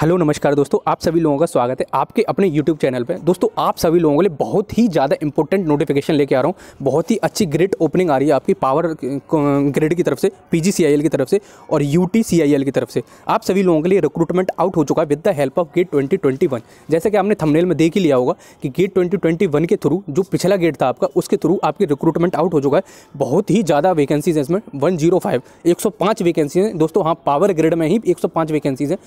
hello नमस्कार दोस्तों आप सभी लोगों का स्वागत है आपके अपने यूट्यूब चैनल पे दोस्तों आप सभी लोगों के लिए बहुत ही ज़्यादा इंपॉर्टेंट नोटिफिकेशन लेके आ रहा हूँ बहुत ही अच्छी ग्रेड ओपनिंग आ रही है आपकी पावर ग्रेड अं, की तरफ से पीजीसीआईएल की तरफ से और यूटीसीआईएल की तरफ से आप सभी लोगों के लिए रिक्रूटमेंट आउट हो चुका है with the help of GATE twenty जैसे कि आपने थमनेल में देख ही लिया होगा कि गेट ट्वेंटी के थ्रू जो पिछला गेट था आपका उसके थ्रू आपकी रिक्रूटमेंट आउट हो चुका है बहुत ही ज़्यादा वैकेंसीज हैं इसमें वन जीरो फाइव वैकेंसीज हैं दोस्तों हाँ पावर ग्रेड में ही एक वैकेंसीज हैं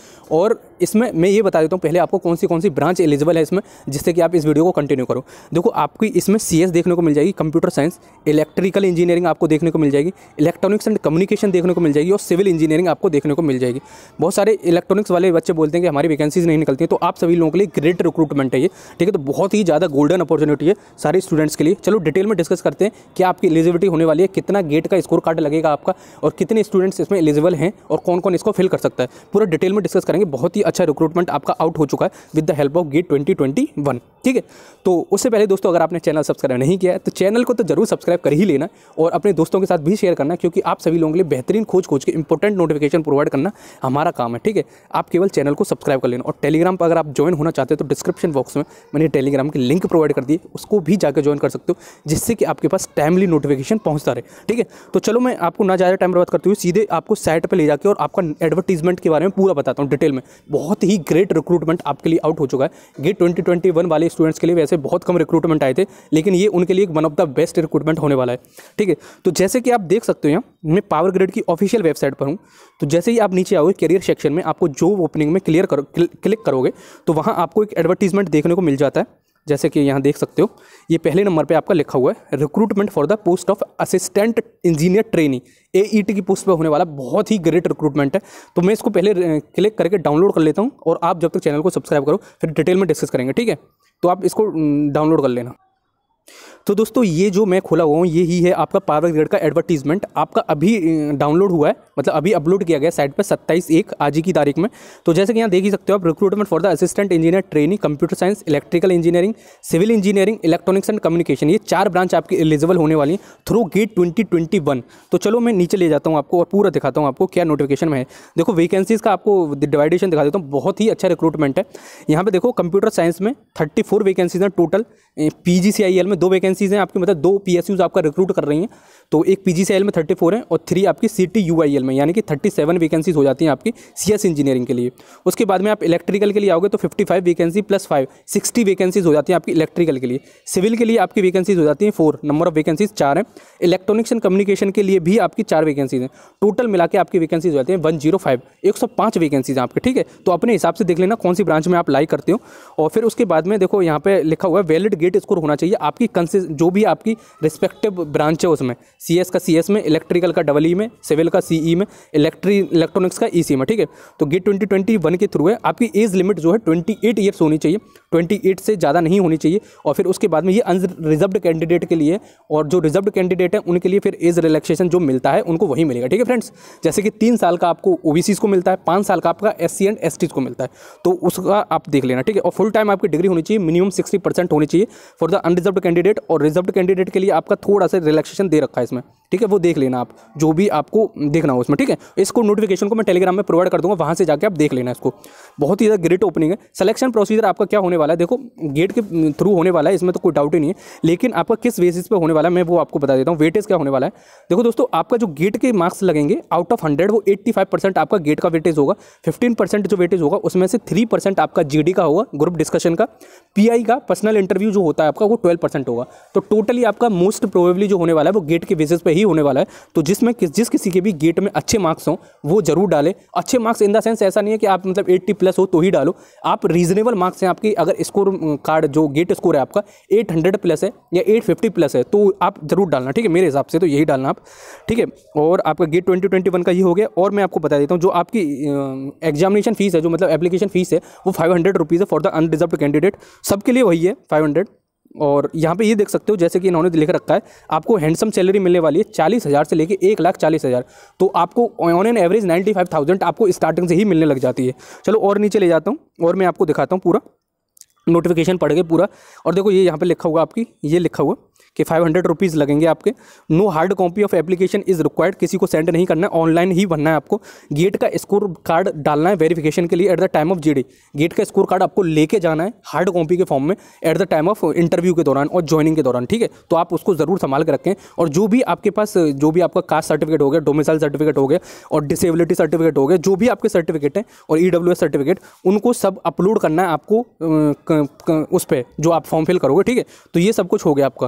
और इसमें मैं ये बता देता हूँ पहले आपको कौन सी कौन सी ब्रांच एलिजिबल है इसमें जिससे कि आप इस वीडियो को कंटिन्यू करो देखो आपकी इसमें सी देखने को मिल जाएगी कंप्यूटर साइंस इलेक्ट्रिकल इंजीनियरिंग आपको देखने को मिल जाएगी इलेक्ट्रॉनिक्स एंड कम्युनिकेशन देखने को मिल जाएगी और सिविल इंजीनियरिंग आपको देखने को मिल जाएगी बहुत सारे इलेक्ट्रॉनिक्स वाले बच्चे बोलते हैं कि हमारी वैकेंसीज नहीं निकलती है तो आप सभी लोगों के लिए ग्रेट रिक्रूटमेंट है ये ठीक है तो बहुत ही ज़्यादा गोल्डन अपॉर्चुनिटी है सारे स्टूडेंट्स के लिए चलो डिटेल में डिस्कस करते हैं कि आपकी एलिजिबिलिटी होने वाली है कितना गेट का स्कोर कार्ड लगेगा आपका और कितने स्टूडेंट्स इसमें एलिजिबल हैं और कौन कौन इसको फिल कर सकता है पूरा डिटेल में डिस्कस करेंगे बहुत ही अच्छा रिक्रूटमेंट आपका आउट हो चुका है with the help of GATE twenty twenty one ठीक है तो उससे पहले दोस्तों अगर आपने चैनल सब्सक्राइब नहीं किया है तो चैनल को तो जरूर सब्सक्राइब कर ही लेना और अपने दोस्तों के साथ भी शेयर करना क्योंकि आप सभी लोगों के लिए बेहतरीन खोज खोज के इंपॉर्टेंट नोटिफिकेशन प्रोवाइड करना हमारा काम है ठीक है आप केवल चैनल को सब्सक्राइब कर लेना और टेलीग्राम पर अगर आप ज्वाइन होना चाहते हैं तो डिस्क्रिप्शन बॉक्स में मैंने टेलीग्राम की लिंक प्रोवाइड कर दी उसको भी जाकर ज्वाइन कर सकते हो जिससे कि आपके पास टाइमली नोटिफिकेशन पहुँचता रहे ठीक है तो चलो मैं आपको ना ज़्यादा टाइम बर्बाद करती हूँ सीधे आपको साइट पर ले जाकर और आपका एडवर्टीजमेंट के बारे में पूरा बताता हूँ डिटेल में बहुत ही ग्रेट रिक्रूटमेंट आपके लिए आउट हो चुका है गेट ट्वेंटी ट्वेंटी वन वाले स्टूडेंट्स के लिए वैसे बहुत कम रिक्रूटमेंट आए थे लेकिन ये उनके लिए one of the best recruitment होने वाला है ठीक है तो जैसे कि आप देख सकते हो यहाँ मैं पावर ग्रेड की ऑफिशियल वेबसाइट पर हूँ तो जैसे ही आप नीचे आओगे करियर सेक्शन में आपको जो ओपनिंग में क्लियर करो क्लिक करोगे तो वहाँ आपको एक एडवर्टीजमेंट देखने को मिल जाता है जैसे कि यहाँ देख सकते हो ये पहले नंबर पे आपका लिखा हुआ है recruitment for the post of assistant engineer trainee A E T की पोस्ट पे होने वाला बहुत ही ग्रेट रिक्रूटमेंट है तो मैं इसको पहले क्लिक करके डाउनलोड कर लेता हूँ और आप जब तक चैनल को सब्सक्राइब करो फिर डिटेल में डिस्कस करेंगे ठीक है तो आप इसको डाउनलोड कर लेना तो दोस्तों ये जो मैं खोला हुआ हूँ ये ही है आपका पावर ग्रेड का एडवर्टीजमेंट आपका अभी डाउनलोड हुआ है मतलब अभी अपलोड किया गया साइट पर सत्ताईस एक आज की तारीख में तो जैसे कि यहाँ देख ही सकते हो आप recruitment for the assistant engineer training computer science electrical engineering civil engineering electronics and communication ये चार ब्रांच आपकी एलिजिबल होने वाली हैं थ्रू गेट ट्वेंटी तो चलो मैं नीचे ले जाता हूँ आपको और पूरा दिखाता हूँ आपको क्या नोटिफिकेशन में है देखो वैकेंसीज़ का आपको डिवाइडेशन दिखा देता हूँ बहुत ही अच्छा रिक्रूटमेंट है यहाँ पर देखो कंप्यूटर साइंस में थर्टी वैकेंसीज हैं टोटल पी e में दो वैकेंसी वैकेंसीज हैं आपकी मतलब दो पी आपका रिक्रूट कर रही हैं तो एक पी में थर्टी फोर है और थ्री आपकी सी टी में यानी कि थर्टी सेवन वैकेंसीज हो जाती हैं आपकी सी इंजीनियरिंग के लिए उसके बाद में आप इलेक्ट्रिकल के लिए आओगे तो fifty five vacancy plus five sixty vacancies हो जाती हैं आपकी इलेक्ट्रिकल के लिए सिविल के लिए आपकी वैकेंसीज हो जाती हैं फोर नंबर ऑफ वैकेंसीज चार हैं इलेक्ट्रॉनिक्स एंड कम्युनिकेशन के लिए भी आपकी चार वैकेंसीज हैं टोटल मिला के आपकी वैकेंसीज हो जाती हैं वन जीरो फाइव एक सौ पाँच वैकेंसीज आपके ठीक है तो अपने हिसाब से देख लेना कौन सी ब्रांच में आप लाई करते हो और फिर उसके बाद में देखो यहाँ पे लिखा हुआ है वैलिड गेट स्कोर होना चाहिए आपकी कंसिस जो भी आपकी रिस्पेक्टिव ब्रांच है उसमें सी का सी में इलेक्ट्रिकल का डबल ई e में सिविल का सी e में इलेक्ट्री इलेक्ट्रॉनिक्स का ई e में ठीक है तो गेट ट्वेंटी ट्वेंटी वन के थ्रू है आपकी एज लिमिट जो है ट्वेंटी एट ईयर्स होनी चाहिए ट्वेंटी एट से ज़्यादा नहीं होनी चाहिए और फिर उसके बाद में ये रिजर्व कैंडिडेट के लिए और जो रिजर्व कैंडिडेट है उनके लिए फिर एज रिलैक्सेशन जो मिलता है उनको वही मिलेगा ठीक है फ्रेंड्स जैसे कि तीन साल का आपको ओ को मिलता है पाँच साल का आपका एस सी एंड एस को मिलता है तो उसका आप देख लेना ठीक है और फुल टाइम आपकी डिग्री होनी चाहिए मिनिमम सिक्सटी परसेंट होनी चाहिए फॉर द अनरिजर्व कैंडिडेट और रिजर्व कैंडिडेट के लिए आपका थोड़ा सा रिलैक्सेशन दे रखा है इसमें ठीक है वो देख लेना आप जो भी आपको देखना हो उसमें ठीक है इसको नोटिफिकेशन को मैं टेलीग्राम में प्रोवाइड कर दूंगा वहाँ से जाकर आप देख लेना इसको बहुत ही ज़्यादा ग्रेट ओपनिंग है सिलेक्शन प्रोसीजर आपका क्या होने वाला है देखो गेट के थ्रू होने वाला है इसमें तो कोई डाउट ही नहीं है लेकिन आपका किस बेसिस पर होने वाला है मैं वो आपको बता देता हूँ वेटेज क्या होने वाला है देखो दोस्तों आपका जो गेट के मार्क्स लगेंगे आउट ऑफ हंड्रेड वो एट्टी फाइव परसेंट आपका गेट का वेटेज होगा फिफ्टीन परसेंट जो वेटेज होगा उसमें से थ्री परसेंट आपका जी का होगा ग्रुप डिस्कशन का पी का पर्सनल इंटरव्यू जो होता है आपका वो ट्वेल्व परसेंट होगा तो टोटली आपका मोस्ट प्रोबेबली जो होने वाला है वो गेट के बेसिस पे ही होने वाला है तो जिसमें किस जिस किसी के भी गेट में अच्छे मार्क्स हों वो जरूर डालें अच्छे मार्क्स इन द सेंस ऐसा नहीं है कि आप मतलब एट्टी प्लस हो तो ही डालो आप रीजनेबल मार्क्स हैं आपकी अगर स्कोर कार्ड जो गेट स्कोर है आपका एट हंड्रेड प्लस है या एट फिफ्टी प्लस है तो आप जरूर डालना ठीक है मेरे हिसाब से तो यही डालना आप ठीक है और आपका गेट ट्वेंटी ट्वेंटी वन का ही हो गया और मैं आपको बता देता हूँ जो आपकी एग्जामिनेशन फीस है जो मतलब एप्लीकेशन फीस है वो फाइव हंड्रेड रुपीज़ है फॉर द अनरिजर्व कैंडिडेट सबके लिए वही है फाइव हंड्रेड और यहाँ पे ये देख सकते हो जैसे कि इन्होंने लिख रखा है आपको हैंडसम सैलरी मिलने वाली है चालीस हज़ार से लेके एक लाख चालीस हज़ार तो आपको on an average ninety five thousand आपको स्टार्टिंग से ही मिलने लग जाती है चलो और नीचे ले जाता हूँ और मैं आपको दिखाता हूँ पूरा नोटिफिकेशन पढ़ के पूरा और देखो ये यहाँ पर लिखा हुआ आपकी ये लिखा हुआ कि फाइव हंड्रेड रुपीज़ लगेंगे आपके no hard copy of application is required किसी को सेंड नहीं करना है ऑनलाइन ही भरना है आपको गेट का स्कोर कार्ड डालना है वेरिफिकेशन के लिए at the time of G GATE का स्कोर कार्ड आपको लेके जाना है हार्ड कॉपी के फॉर्म में at the time of interview के दौरान और ज्वाइनिंग के दौरान ठीक है तो आप उसको ज़रूर संभाल के रखें और जो भी आपके पास जो भी आपका कास्ट सर्टिफिकेट हो गया डोमिसाइल सर्टिफिकेट हो गया और डिसेबिलिटी सर्टिफिकेट हो गया जो भी आपके सर्टिफिकेट हैं और ई e सर्टिफिकेट उनको सब अपलोड करना है आपको उस पर जो आप फॉर्म फिल करोगे ठीक है तो ये सब कुछ हो गया आपका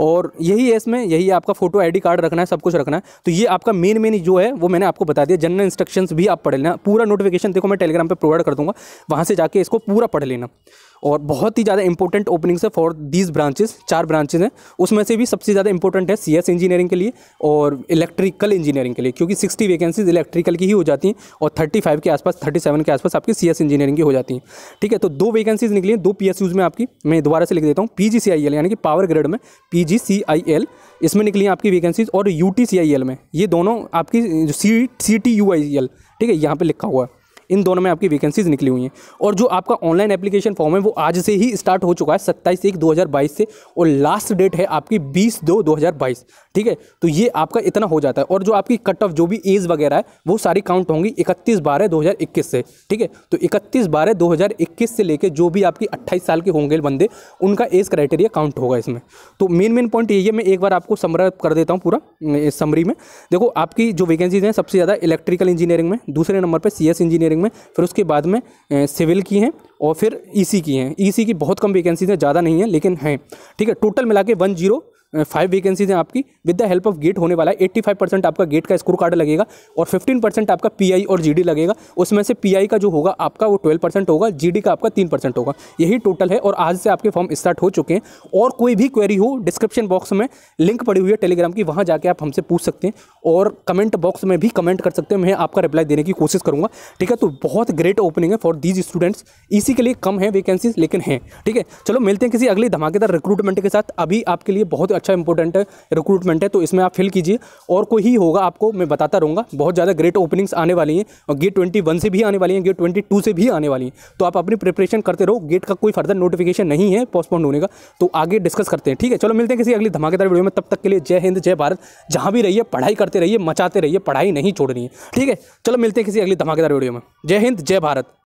और यही है इसमें यही आपका फोटो आईडी कार्ड रखना है सब कुछ रखना है तो ये आपका मेन मेन जो है वो मैंने आपको बता दिया जनरल इंस्ट्रक्शंस भी आप पढ़ लेना पूरा नोटिफिकेशन देखो मैं टेलीग्राम पर प्रोवाइड कर दूँगा वहाँ से जाके इसको पूरा पढ़ लेना और बहुत ही ज़्यादा इंपॉर्टेंट ओपनिंग्स है फॉर दीज ब्रांचेस चार ब्रांचेस हैं उसमें से भी सबसे ज़्यादा इंपॉर्टेंट है सीएस इंजीनियरिंग के लिए और इलेक्ट्रिकल इंजीनियरिंग के लिए क्योंकि सिक्सटी वैकेंसीज इलेक्ट्रिकल की ही हो जाती हैं और थर्टी फाइव के आसपास थर्टी सेवन के आसपास आपकी सी इंजीनियरिंग की हो जाती हैं ठीक है तो दो वैकेंसीज निकली हैं दो पी में आपकी मैं दोबारा से लिख देता हूँ पी यानी कि पावर ग्रेड में P G C I L इसमें निकली आपकी वैकेंसीज और U T C I L में ये दोनों आपकी C C T U I L ठीक है यहाँ पर लिखा हुआ है इन दोनों में आपकी वैकेंसीज निकली हुई हैं और जो आपका ऑनलाइन एप्लीकेशन फॉर्म है वो आज से ही स्टार्ट हो चुका है सत्ताईस एक दो से और लास्ट डेट है आपकी बीस दो दो ठीक है तो ये आपका इतना हो जाता है और जो आपकी कट ऑफ जो भी एज वगैरह है वो सारी काउंट होंगी इकतीस बारह दो से ठीक है तो इकतीस बारह दो से लेकर जो भी आपकी अट्ठाईस साल के होंगे बंदे उनका एज क्राइटेरिया काउंट होगा इसमें तो मेन मेन पॉइंट यही है मैं एक बार आपको समरा कर देता हूँ पूरा समरी में देखो आपकी जो वैकेंसीज हैं सबसे ज़्यादा इलेक्ट्रिकल इंजीनियरिंग में दूसरे नंबर पर सी इंजीनियरिंग इंजीनियरिंग में फिर उसके बाद में सिविल की हैं और फिर ईसी e की हैं ईसी e की बहुत कम वैकेंसीज हैं ज़्यादा नहीं है लेकिन हैं ठीक है टोटल मिला के वन जीरो फाइव वैकेंसीज हैं आपकी with the help of GATE होने वाला है एट्टी फाइव परसेंट आपका गेट का स्कोर कार्ड लगेगा और फिफ्टीन परसेंट आपका पीआई और जीडी लगेगा उसमें से पीआई का जो होगा आपका वो ट्वेल्व परसेंट होगा जीडी का आपका तीन परसेंट होगा यही टोटल है और आज से आपके फॉर्म स्टार्ट हो चुके हैं और कोई भी क्वेरी हो डिस्क्रिप्शन बॉक्स में लिंक पड़ी हुई है टेलीग्राम की वहाँ जाके आप हमसे पूछ सकते हैं और कमेंट बॉक्स में भी कमेंट कर सकते हैं मैं आपका रिप्लाई देने की कोशिश करूँगा ठीक है तो बहुत ग्रेट ओपनिंग है फॉर दीज स्टूडेंट्स इसी के लिए कम है वैकेंसीज लेकिन हैं ठीक है चलो मिलते हैं किसी अगले धमाकेदार रिक्रूटमेंट के साथ अभी आपके लिए बहुत अच्छा इंपॉर्टेंट है रिक्रूटमेंट है तो इसमें आप फिल कीजिए और कोई ही होगा आपको मैं बताता रहूँगा बहुत ज़्यादा ग्रेट ओपनिंग्स आने वाली हैं और गेट ट्वेंटी वन से भी आने वाली हैं गेट ट्वेंटी टू से भी आने वाली हैं तो आप अपनी प्रिपरेशन करते रहो गेट का कोई फर्दर नोटिफिकेशन नहीं है पोस्टपोन होने का तो आगे डिस्कस करते हैं ठीक है चलो मिलते हैं किसी अगली धमाकेदार वीडियो में तब तक के लिए जय हिंद जय भारत जहाँ भी रहिए पढ़ाई करते रहिए मचाते रहिए पढ़ाई नहीं छोड़नी है ठीक है चलो मिलते हैं किसी अगली धमाकेदार वीडियो में जय हिंद जय भारत